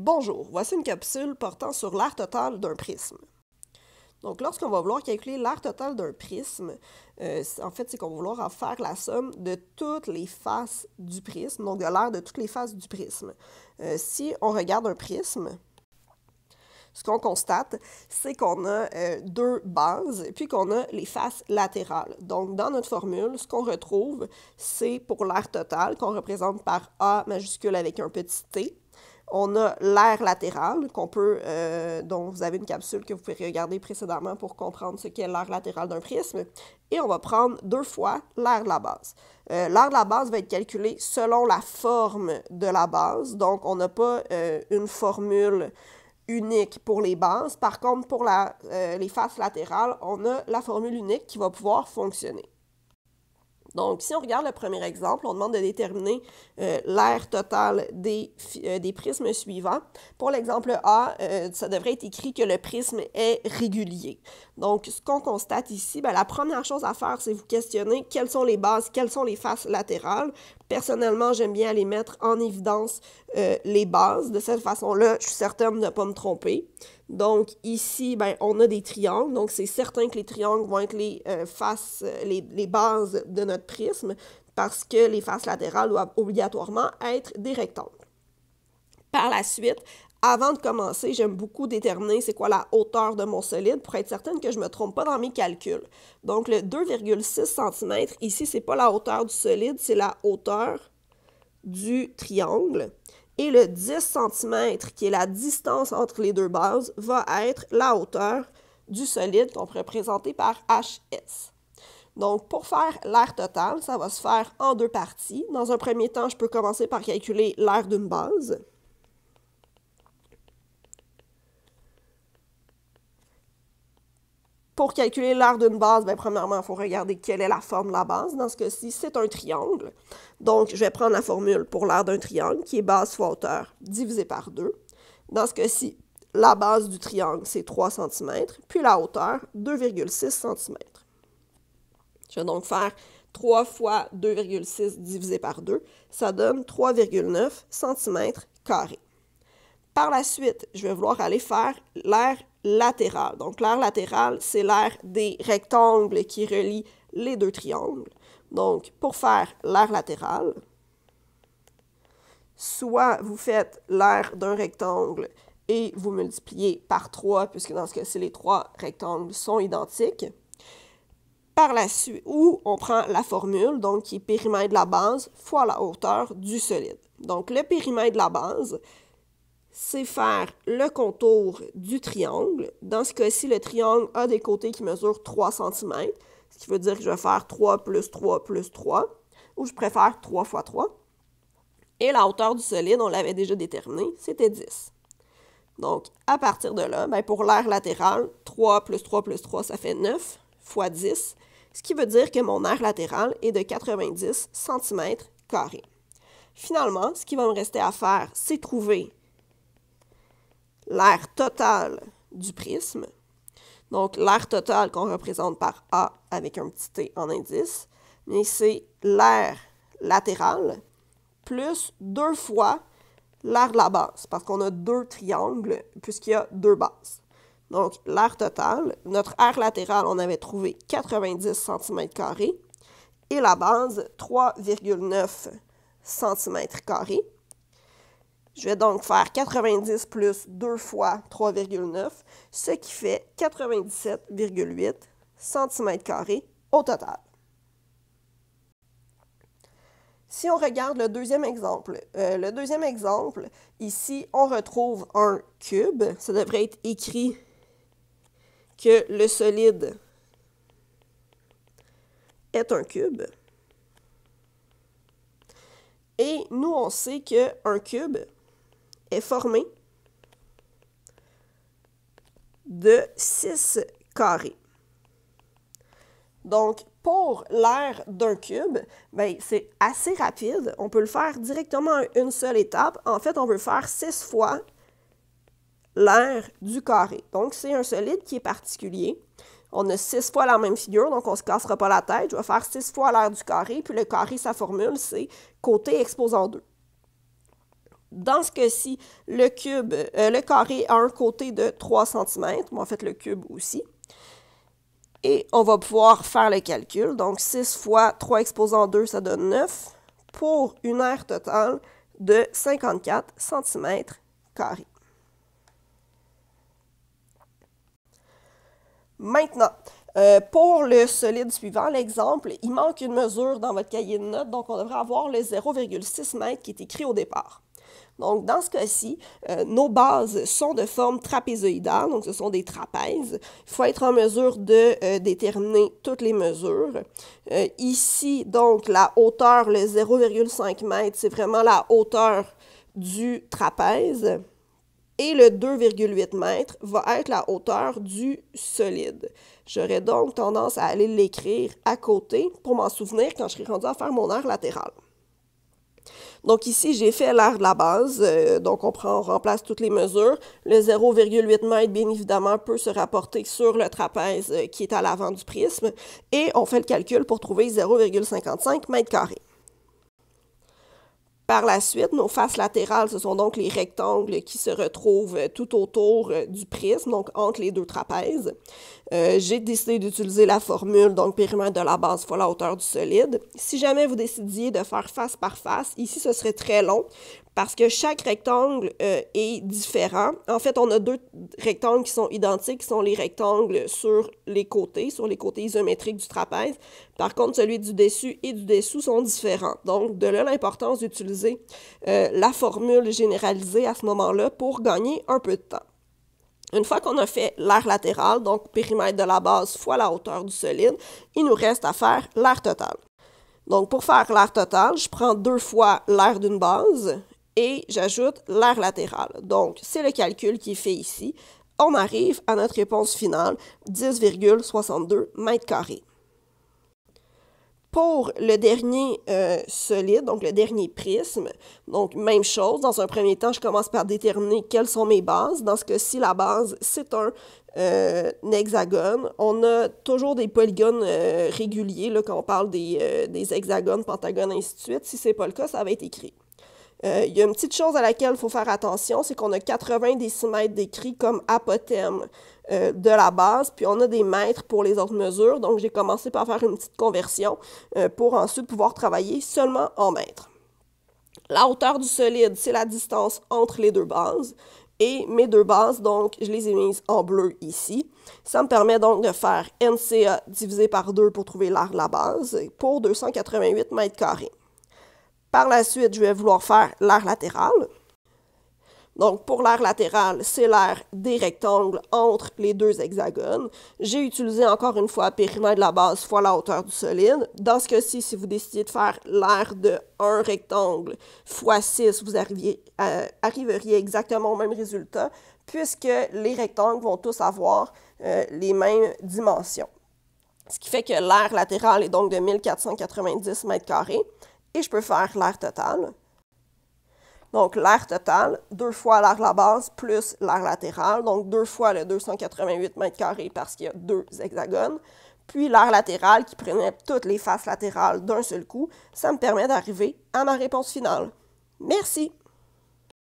Bonjour, voici une capsule portant sur l'aire total d'un prisme. Donc, lorsqu'on va vouloir calculer l'aire total d'un prisme, euh, en fait, c'est qu'on va vouloir en faire la somme de toutes les faces du prisme, donc de l'air de toutes les faces du prisme. Euh, si on regarde un prisme, ce qu'on constate, c'est qu'on a euh, deux bases, puis qu'on a les faces latérales. Donc, dans notre formule, ce qu'on retrouve, c'est pour l'aire total, qu'on représente par A majuscule avec un petit t, on a l'air latéral qu'on peut, euh, dont vous avez une capsule que vous pouvez regarder précédemment pour comprendre ce qu'est l'air latéral d'un prisme. Et on va prendre deux fois l'air de la base. Euh, l'air de la base va être calculé selon la forme de la base. Donc, on n'a pas euh, une formule unique pour les bases. Par contre, pour euh, les faces latérales, on a la formule unique qui va pouvoir fonctionner. Donc, si on regarde le premier exemple, on demande de déterminer euh, l'air l'aire totale euh, des, prismes suivants. Pour l'exemple A, euh, ça devrait être écrit que le prisme est régulier. Donc, ce qu'on constate ici, ben, la première chose à faire, c'est vous questionner quelles sont les bases, quelles sont les faces latérales. Personnellement, j'aime bien aller mettre en évidence les bases. De cette façon-là, je suis certaine de ne pas me tromper. Donc ici, ben, on a des triangles, donc c'est certain que les triangles vont être les euh, faces, euh, les, les bases de notre prisme, parce que les faces latérales doivent obligatoirement être des rectangles. Par la suite, avant de commencer, j'aime beaucoup déterminer c'est quoi la hauteur de mon solide pour être certaine que je ne me trompe pas dans mes calculs. Donc, le 2,6 cm, ici, ce n'est pas la hauteur du solide, c'est la hauteur du triangle. Et le 10 cm, qui est la distance entre les deux bases, va être la hauteur du solide qu'on pourrait présenter par HS. Donc, pour faire l'air total, ça va se faire en deux parties. Dans un premier temps, je peux commencer par calculer l'air d'une base. Pour calculer l'aire d'une base, ben, premièrement, il faut regarder quelle est la forme de la base. Dans ce cas-ci, c'est un triangle. Donc, je vais prendre la formule pour l'aire d'un triangle, qui est base fois hauteur divisé par 2. Dans ce cas-ci, la base du triangle, c'est 3 cm, puis la hauteur, 2,6 cm. Je vais donc faire 3 fois 2,6 divisé par 2, ça donne 3,9 cm carrés. Par la suite, je vais vouloir aller faire l'air latéral. Donc l'aire latéral, c'est l'aire des rectangles qui relient les deux triangles. Donc pour faire l'air latéral, soit vous faites l'air d'un rectangle et vous multipliez par 3, puisque dans ce cas-ci, les trois rectangles sont identiques. Par la suite, ou on prend la formule, donc qui est périmètre de la base fois la hauteur du solide. Donc le périmètre de la base, c'est faire le contour du triangle. Dans ce cas-ci, le triangle a des côtés qui mesurent 3 cm, ce qui veut dire que je vais faire 3 plus 3 plus 3, ou je préfère 3 fois 3. Et la hauteur du solide, on l'avait déjà déterminée, c'était 10. Donc, à partir de là, ben, pour l'air latéral, 3 plus 3 plus 3, ça fait 9 fois 10, ce qui veut dire que mon air latéral est de 90 cm. Finalement, ce qui va me rester à faire, c'est trouver l'aire totale du prisme. Donc, l'aire totale qu'on représente par A avec un petit t en indice, mais c'est l'aire latérale plus deux fois l'aire de la base, parce qu'on a deux triangles puisqu'il y a deux bases. Donc, l'aire totale, notre aire latérale, on avait trouvé 90 cm et la base, 3,9 cm je vais donc faire 90 plus 2 fois 3,9, ce qui fait 97,8 cm au total. Si on regarde le deuxième exemple, euh, le deuxième exemple, ici, on retrouve un cube. Ça devrait être écrit que le solide est un cube. Et nous, on sait qu'un cube, est formé de 6 carrés. Donc, pour l'air d'un cube, ben, c'est assez rapide. On peut le faire directement à une seule étape. En fait, on veut faire 6 fois l'air du carré. Donc, c'est un solide qui est particulier. On a 6 fois la même figure, donc on ne se cassera pas la tête. Je vais faire 6 fois l'air du carré, puis le carré, sa formule, c'est côté exposant 2 dans ce cas-ci, le cube, euh, le carré a un côté de 3 cm, On en fait le cube aussi. Et on va pouvoir faire le calcul. Donc 6 fois 3 exposant 2, ça donne 9 pour une aire totale de 54 cm carrés. Maintenant, euh, pour le solide suivant, l'exemple, il manque une mesure dans votre cahier de notes, donc on devrait avoir le 0,6 m qui est écrit au départ. Donc, dans ce cas-ci, euh, nos bases sont de forme trapézoïdale, donc ce sont des trapèzes. Il faut être en mesure de euh, déterminer toutes les mesures. Euh, ici, donc, la hauteur, le 0,5 m, c'est vraiment la hauteur du trapèze. Et le 2,8 m va être la hauteur du solide. J'aurais donc tendance à aller l'écrire à côté pour m'en souvenir quand je serai rendu à faire mon air latéral. Donc ici, j'ai fait l'air de la base. Euh, donc on prend, on remplace toutes les mesures. Le 0,8 mètre, bien évidemment, peut se rapporter sur le trapèze euh, qui est à l'avant du prisme. Et on fait le calcul pour trouver 0,55 mètres carrés. Par la suite, nos faces latérales, ce sont donc les rectangles qui se retrouvent tout autour euh, du prisme, donc entre les deux trapèzes. Euh, j'ai décidé d'utiliser la formule, donc périmètre de la base fois la hauteur du solide. Si jamais vous décidiez de faire face par face, ici ce serait très long parce que chaque rectangle euh, est différent. En fait, on a deux rectangles qui sont identiques, qui sont les rectangles sur les côtés, sur les côtés isométriques du trapèze. Par contre, celui du dessus et du dessous sont différents. Donc, de là l'importance d'utiliser euh, la formule généralisée à ce moment-là pour gagner un peu de temps. Une fois qu'on a fait l'air latéral, donc périmètre de la base fois la hauteur du solide, il nous reste à faire l'air total. Donc, pour faire l'air total, je prends deux fois l'air d'une base et j'ajoute l'air latéral. Donc, c'est le calcul qui est fait ici. On arrive à notre réponse finale, 10,62 mètres carrés. Pour le dernier euh, solide, donc le dernier prisme, donc même chose, dans un premier temps, je commence par déterminer quelles sont mes bases. Dans ce cas-ci, la base, c'est un, euh, hexagone. On a toujours des polygones euh, réguliers là, quand on parle des, des hexagones, pentagones, ainsi de suite. Si ce n'est pas le cas, ça va être écrit. Euh, il y a une petite chose à laquelle il faut faire attention, c'est qu'on a 80 décimètres décrits comme apothème euh, de la base, puis on a des mètres pour les autres mesures. Donc, j'ai commencé par faire une petite conversion euh, pour ensuite pouvoir travailler seulement en mètres. La hauteur du solide, c'est la distance entre les deux bases. Et mes deux bases, donc, je les ai mises en bleu ici. Ça me permet donc de faire NCA divisé par 2 pour trouver l'art de la base pour 288 mètres carrés. Par la suite, je vais vouloir faire l'air latéral. Donc, pour l'air latéral, c'est l'air des rectangles entre les deux hexagones. J'ai utilisé encore une fois périmètre de la base fois la hauteur du solide. Dans ce cas-ci, si vous décidiez de faire l'air de un rectangle fois 6, vous euh, arriveriez exactement au même résultat, puisque les rectangles vont tous avoir euh, les mêmes dimensions. Ce qui fait que l'air latéral est donc de 1490 mètres carrés je peux faire l'air total. Donc, l'air total, deux fois l'air de la base plus l'air latéral, donc deux fois le 288 m2 parce qu'il y a deux hexagones. Puis l'air latéral qui prenait toutes les faces latérales d'un seul coup, ça me permet d'arriver à ma réponse finale. Merci!